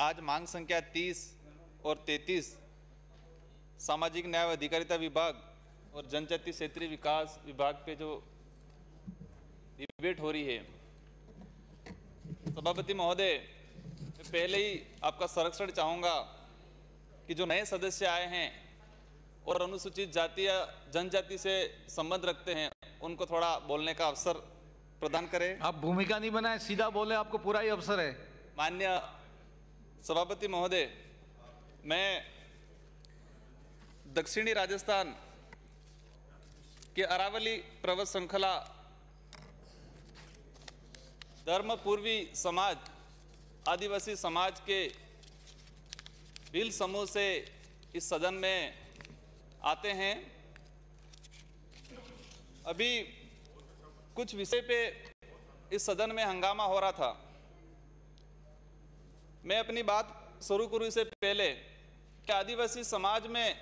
आज मांग संख्या 30 और 33 सामाजिक न्याय व अधिकारिता विभाग और जनजातीय क्षेत्रीय विकास विभाग पे जो डिबेट हो रही है सभापति महोदय मैं पहले ही आपका संरक्षण चाहूँगा कि जो नए सदस्य आए हैं और अनुसूचित जाति या जनजाति से संबंध रखते हैं उनको थोड़ा बोलने का अवसर प्रदान करें आप भूमिका नहीं बनाए सीधा बोले आपको पूरा ही अवसर है मान्य सभापति महोदय मैं दक्षिणी राजस्थान के अरावली पर्वत श्रृंखला धर्म पूर्वी समाज आदिवासी समाज के बिल समूह से इस सदन में आते हैं अभी कुछ विषय पे इस सदन में हंगामा हो रहा था मैं अपनी बात शुरू करूँ इससे पहले कि आदिवासी समाज में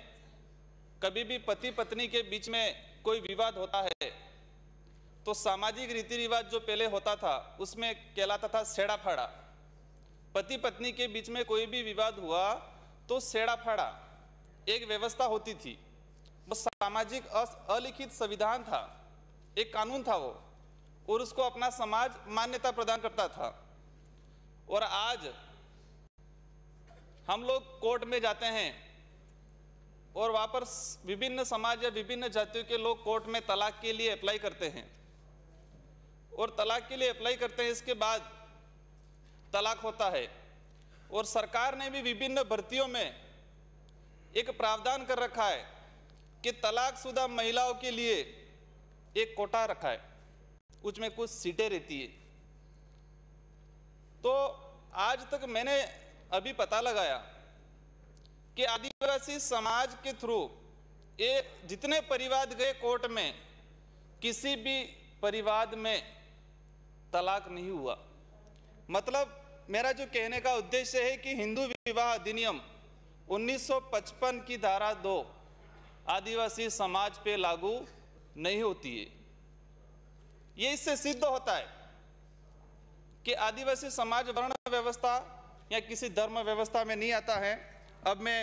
कभी भी पति पत्नी के बीच में कोई विवाद होता है तो सामाजिक रीति रिवाज जो पहले होता था उसमें कहलाता था सेड़ा फाड़ा पति पत्नी के बीच में कोई भी विवाद हुआ तो सेड़ा फाड़ा एक व्यवस्था होती थी वो सामाजिक अलिखित संविधान था एक कानून था वो और उसको अपना समाज मान्यता प्रदान करता था और आज हम लोग कोर्ट में जाते हैं और वहाँ पर विभिन्न समाज या विभिन्न जातियों के लोग कोर्ट में तलाक के लिए अप्लाई करते हैं और तलाक के लिए अप्लाई करते हैं इसके बाद तलाक होता है और सरकार ने भी विभिन्न भर्तियों में एक प्रावधान कर रखा है कि तलाकशुदा महिलाओं के लिए एक कोटा रखा है उसमें कुछ सीटें रहती है तो आज तक मैंने अभी पता लगाया कि आदिवासी समाज के थ्रू ये जितने परिवाद गए कोर्ट में किसी भी परिवाद में तलाक नहीं हुआ मतलब मेरा जो कहने का उद्देश्य है कि हिंदू विवाह अधिनियम 1955 की धारा दो आदिवासी समाज पे लागू नहीं होती है ये इससे सिद्ध होता है कि आदिवासी समाज वर्ण व्यवस्था या किसी धर्म व्यवस्था में नहीं आता है अब मैं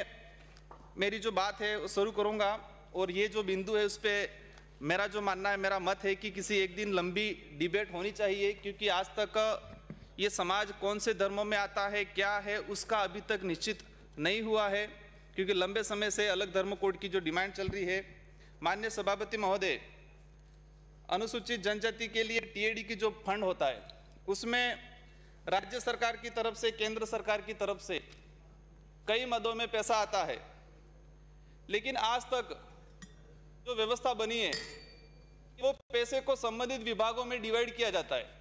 मेरी जो बात है वो शुरू करूँगा और ये जो बिंदु है उस पर मेरा जो मानना है मेरा मत है कि किसी एक दिन लंबी डिबेट होनी चाहिए क्योंकि आज तक ये समाज कौन से धर्मों में आता है क्या है उसका अभी तक निश्चित नहीं हुआ है क्योंकि लंबे समय से अलग धर्म कोड की जो डिमांड चल रही है मान्य सभापति महोदय अनुसूचित जनजाति के लिए टीएडी की जो फंड होता है उसमें राज्य सरकार की तरफ से केंद्र सरकार की तरफ से कई मदों में पैसा आता है लेकिन आज तक जो व्यवस्था बनी है वो पैसे को संबंधित विभागों में डिवाइड किया जाता है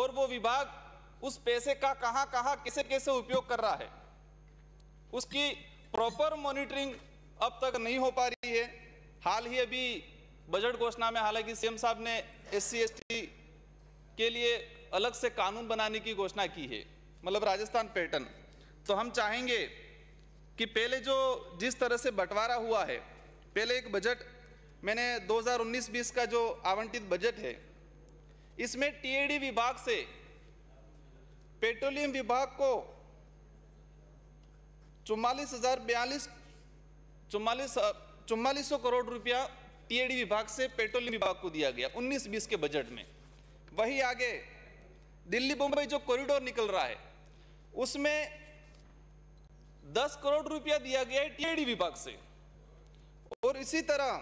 और वो विभाग उस पैसे का कहाँ कहाँ कैसे कैसे उपयोग कर रहा है उसकी प्रॉपर मॉनिटरिंग अब तक नहीं हो पा रही है हाल ही अभी बजट घोषणा में हालांकि सीएम साहब ने एस सी के लिए अलग से कानून बनाने की घोषणा की है मतलब राजस्थान पैटर्न तो हम चाहेंगे कि पहले जो जिस तरह से बंटवारा हुआ है पहले एक बजट मैंने 2019-20 का जो आवंटित बजट है इसमें टीएडी विभाग से पेट्रोलियम विभाग को चुम्बालीस हजार बयालीस चुम्बालीस चुम्बालीस सौ करोड़ रुपया टीएडी विभाग से पेट्रोलियम विभाग को दिया गया 19-20 के बजट में वही आगे दिल्ली मुंबई जो कॉरिडोर निकल रहा है उसमें 10 करोड़ रुपया दिया गया है टीएडी विभाग से और इसी तरह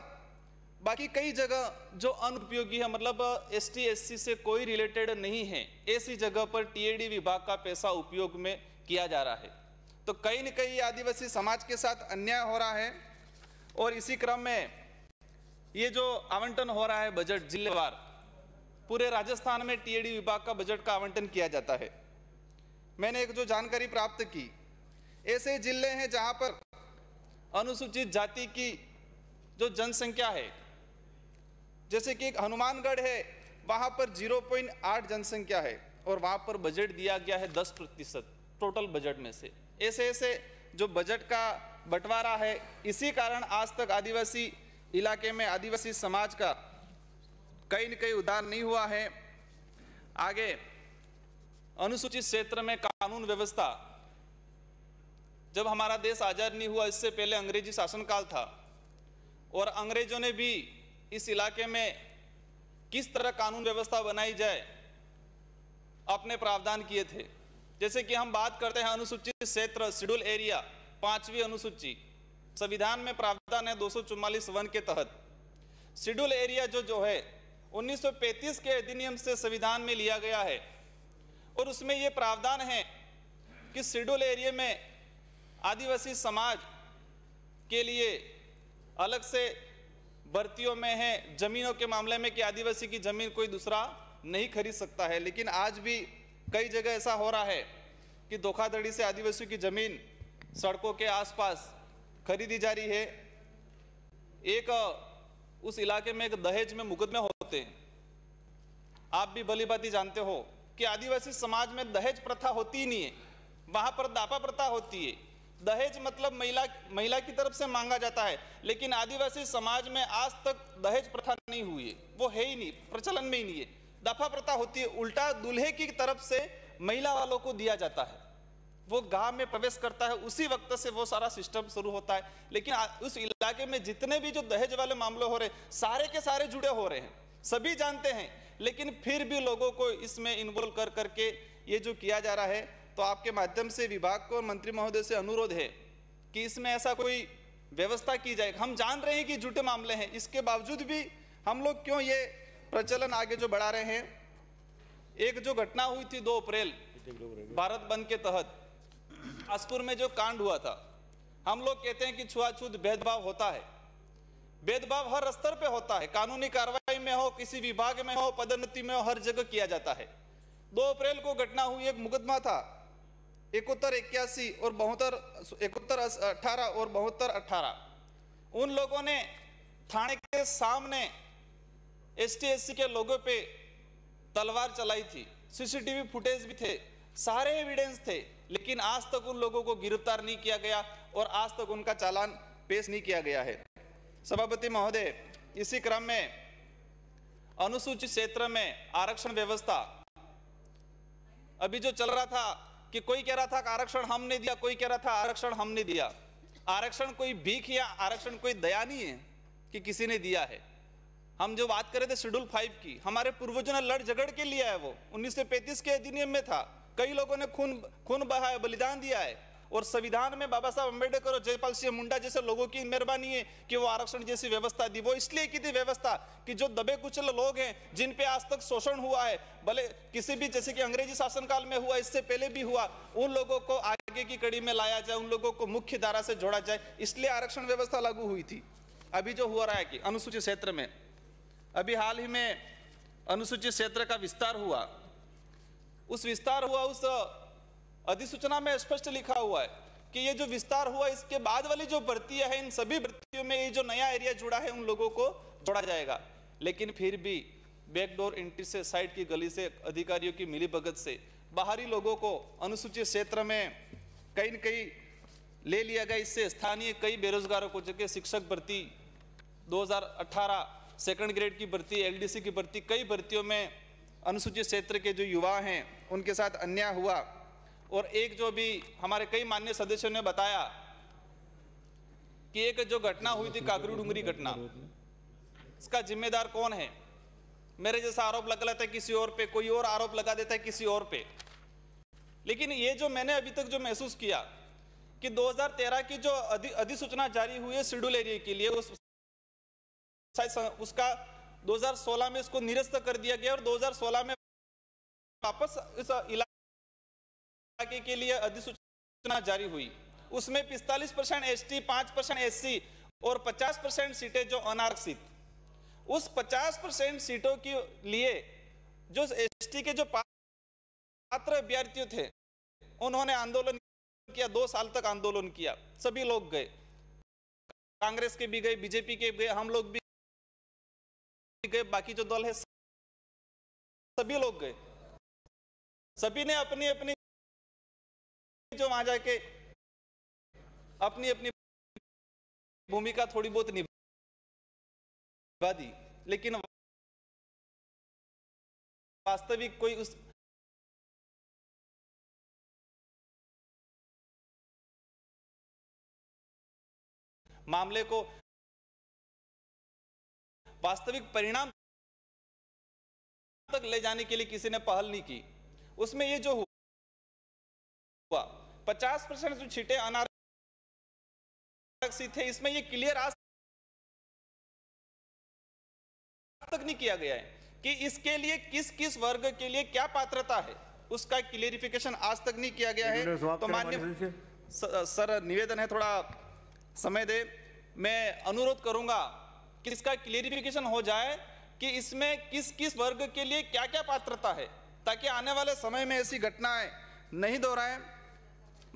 बाकी कई जगह जो अनुपयोगी है मतलब एस टी से कोई रिलेटेड नहीं है ऐसी जगह पर टीएडी विभाग का पैसा उपयोग में किया जा रहा है तो कहीं न कहीं आदिवासी समाज के साथ अन्याय हो रहा है और इसी क्रम में ये जो आवंटन हो रहा है बजट जिलेवार पूरे राजस्थान में टीएडी विभाग का बजट का आवंटन किया जाता है मैंने एक जो जानकारी प्राप्त की ऐसे जिले हैं जहां पर अनुसूचित जाति की जो जनसंख्या है जैसे कि एक हनुमानगढ़ है वहां पर 0.8 जनसंख्या है और वहां पर बजट दिया गया है 10 प्रतिशत टोटल बजट में से ऐसे ऐसे जो बजट का बंटवारा है इसी कारण आज तक आदिवासी इलाके में आदिवासी समाज का कहीं न कहीं उदार नहीं हुआ है आगे अनुसूचित क्षेत्र में कानून व्यवस्था जब हमारा देश आज़ाद नहीं हुआ इससे पहले अंग्रेजी शासनकाल था और अंग्रेजों ने भी इस इलाके में किस तरह कानून व्यवस्था बनाई जाए अपने प्रावधान किए थे जैसे कि हम बात करते हैं अनुसूचित क्षेत्र शेड्यूल एरिया पांचवी अनुसूची संविधान में प्रावधान है दो वन के तहत शेड्यूल एरिया जो जो है 1935 के अधिनियम से संविधान में लिया गया है और उसमें ये प्रावधान है कि शेड्यूल एरिया में आदिवासी समाज के लिए अलग से भर्तियों में है जमीनों के मामले में कि आदिवासी की जमीन कोई दूसरा नहीं खरीद सकता है लेकिन आज भी कई जगह ऐसा हो रहा है कि धोखाधड़ी से आदिवासियों की जमीन सड़कों के आसपास खरीदी जा रही है एक उस इलाके में एक दहेज में मुकदमे होते हैं आप भी भली बाती जानते हो कि आदिवासी समाज में दहेज प्रथा होती ही नहीं है वहां पर दापा प्रथा होती है दहेज मतलब महिला महिला की तरफ से मांगा जाता है लेकिन आदिवासी समाज में आज तक दहेज प्रथा नहीं हुई है वो है ही नहीं प्रचलन में ही नहीं है दफा प्रथा होती है उल्टा दूल्हे की तरफ से महिला वालों को दिया जाता है वो गांव में प्रवेश करता है उसी वक्त से वो सारा सिस्टम शुरू होता है लेकिन उस इलाके में जितने भी जो दहेज वाले मामले हो रहे सारे के सारे जुड़े हो रहे हैं सभी जानते हैं लेकिन फिर भी लोगों को इसमें इन्वॉल्व कर करके ये जो किया जा रहा है तो आपके माध्यम से विभाग को मंत्री महोदय से अनुरोध है कि इसमें ऐसा कोई व्यवस्था की जाए हम जान रहे हैं कि झूठे मामले हैं इसके बावजूद भी हम लोग क्यों ये प्रचलन आगे जो बढ़ा रहे हैं एक जो घटना हुई थी दो अप्रैल भारत बंद के तहत बिलासपुर में जो कांड हुआ था हम लोग कहते हैं कि छुआछूत भेदभाव होता है भेदभाव हर स्तर पे होता है कानूनी कार्रवाई में हो किसी विभाग में हो पदोन्नति में हो हर जगह किया जाता है दो अप्रैल को घटना हुई एक मुकदमा था इकहत्तर इक्यासी और बहत्तर इकहत्तर अठारह और बहत्तर अठारह उन लोगों ने थाने के सामने एस टी के लोगों पे तलवार चलाई थी सीसीटीवी फुटेज भी थे सारे एविडेंस थे लेकिन आज तक उन लोगों को गिरफ्तार नहीं किया गया और आज तक उनका चालान पेश नहीं किया गया है सभापति महोदय इसी क्रम में अनुसूचित क्षेत्र में आरक्षण व्यवस्था अभी जो चल रहा था कि कोई कह रहा था आरक्षण हमने दिया कोई कह रहा था आरक्षण हमने दिया आरक्षण कोई भीख या आरक्षण कोई दया नहीं है कि किसी ने दिया है हम जो बात कर रहे थे शेड्यूल फाइव की हमारे पूर्वजों ने लड़ झगड़ के लिया है वो 1935 के अधिनियम में था कई लोगों ने खून खून है बलिदान दिया है और संविधान में बाबा साहब अम्बेडकर और जयपाल सिंह मुंडा जैसे लोगों की मेहरबानी है कि वो आरक्षण जैसी व्यवस्था दी वो इसलिए की थी व्यवस्था कि जो दबे कुचल लोग हैं जिन पे आज तक शोषण हुआ है भले किसी भी जैसे कि अंग्रेजी शासनकाल में हुआ इससे पहले भी हुआ उन लोगों को आगे की कड़ी में लाया जाए उन लोगों को मुख्य धारा से जोड़ा जाए इसलिए आरक्षण व्यवस्था लागू हुई थी अभी जो हुआ रहा है कि अनुसूचित क्षेत्र में अभी हाल ही में अनुसूचित क्षेत्र का विस्तार हुआ उस विस्तार हुआ उस अधिसूचना में स्पष्ट लिखा हुआ है कि ये जो विस्तार हुआ इसके बाद वाली जो भर्तियां हैं इन सभी भर्तियों में ये जो नया एरिया जुड़ा है उन लोगों को जोड़ा जाएगा लेकिन फिर भी बैकडोर एंट्री से साइड की गली से अधिकारियों की मिली भगत से बाहरी लोगों को अनुसूचित क्षेत्र में कहीं न कहीं ले लिया गया इससे स्थानीय कई बेरोजगारों को जबकि शिक्षक भर्ती 2018 सेकंड ग्रेड की भर्ती एलडीसी की भर्ती कई भर्तियों में अनुसूचित क्षेत्र के जो युवा हैं उनके साथ अन्याय हुआ और एक जो भी हमारे कई मान्य सदस्यों ने बताया कि एक जो घटना हुई थी काकरू डूंगरी घटना इसका जिम्मेदार कौन है मेरे जैसा आरोप लग लेता है किसी और पे कोई और आरोप लगा देता है किसी और पे लेकिन ये जो मैंने अभी तक जो महसूस किया कि 2013 की जो अधिसूचना जारी हुई है शेड्यूल एरिया के लिए उस उसका 2016 में इसको निरस्त कर दिया गया और 2016 में वापस इस इलाके के लिए अधिसूचना जारी हुई उसमें 45 परसेंट एस टी पांच परसेंट एस और 50 परसेंट सीटें जो अनारक्षित उस 50 परसेंट सीटों के लिए जो एस के जो पात्र अभ्यर्थियों थे उन्होंने आंदोलन किया दो साल तक आंदोलन किया सभी लोग गए कांग्रेस के भी गए बीजेपी के भी गए हम लोग भी गए बाकी जो दल है सभी लोग गए सभी ने अपनी अपनी जो वहां जाके अपनी अपनी भूमिका थोड़ी बहुत निभा दी लेकिन वास्तविक कोई उस मामले को वास्तविक परिणाम तक ले जाने के लिए किसी ने पहल नहीं की उसमें ये जो हुआ पचास परसेंट जो छीटे अनारक्षित थे इसमें ये क्लियर आज तक नहीं किया गया है कि इसके लिए किस किस वर्ग के लिए क्या पात्रता है उसका क्लियरिफिकेशन आज तक नहीं किया गया है तो मान्य सर निवेदन है थोड़ा समय दे मैं अनुरोध करूंगा किसका क्लियरिफिकेशन हो जाए कि इसमें किस किस वर्ग के लिए क्या क्या पात्रता है ताकि आने वाले समय में ऐसी घटनाएं नहीं दोहराएं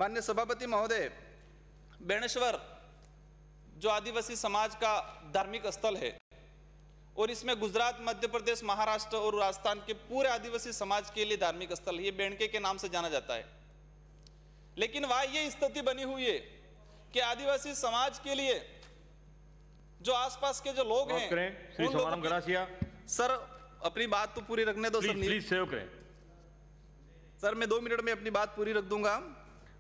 मान्य सभापति महोदय बेणेश्वर जो आदिवासी समाज का धार्मिक स्थल है और इसमें गुजरात मध्य प्रदेश महाराष्ट्र और राजस्थान के पूरे आदिवासी समाज के लिए धार्मिक स्थल ये बेणके के नाम से जाना जाता है लेकिन वह ये स्थिति बनी हुई है कि आदिवासी समाज के लिए जो आसपास के जो लोग हैं करें श्री समारम ग्रासिया सर अपनी बात तो पूरी रखने दो सर प्लीज सेव करें सर मैं दो मिनट में अपनी बात पूरी रख दूंगा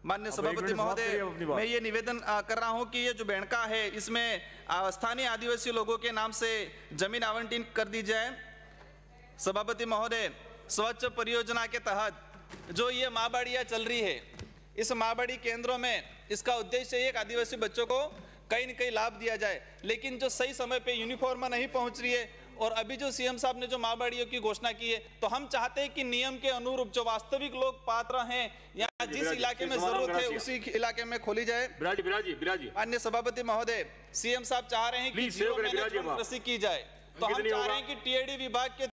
मान्य सभापति महोदय मैं ये निवेदन कर रहा हूँ कि ये जो बैंका है इसमें स्थानीय आदिवासी लोगों के नाम से जमीन आवंटन कर दी जाए सभापति महोदय स्वच्छ परियोजना के तहत जो ये माँ चल रही है इस माँ केंद्रों में इसका उद्देश्य एक आदिवासी बच्चों को कहीं ना कहीं लाभ दिया जाए लेकिन जो सही समय पे यूनिफॉर्म नहीं पहुंच रही है और अभी जो सीएम साहब ने जो माबाड़ियों की घोषणा की है तो हम चाहते हैं कि नियम के अनुरूप जो वास्तविक लोग पात्र हैं या जिस इलाके में जरूरत है उसी इलाके में खोली जाए अन्य सभापति महोदय सीएम साहब चाह रहे हैं कि की जाए तो हम चाह रहे हैं कि टीएडी विभाग के